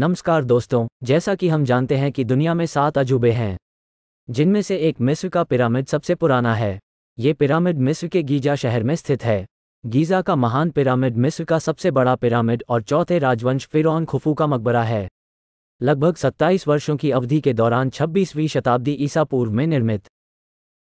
नमस्कार दोस्तों जैसा कि हम जानते हैं कि दुनिया में सात अजूबे हैं जिनमें से एक मिस्र का पिरामिड सबसे पुराना है ये पिरामिड मिस्र के गीजा शहर में स्थित है गीजा का महान पिरामिड मिस्र का सबसे बड़ा पिरामिड और चौथे राजवंश फिरौन खुफू का मकबरा है लगभग 27 वर्षों की अवधि के दौरान 26वीं शताब्दी ईसा पूर्व में निर्मित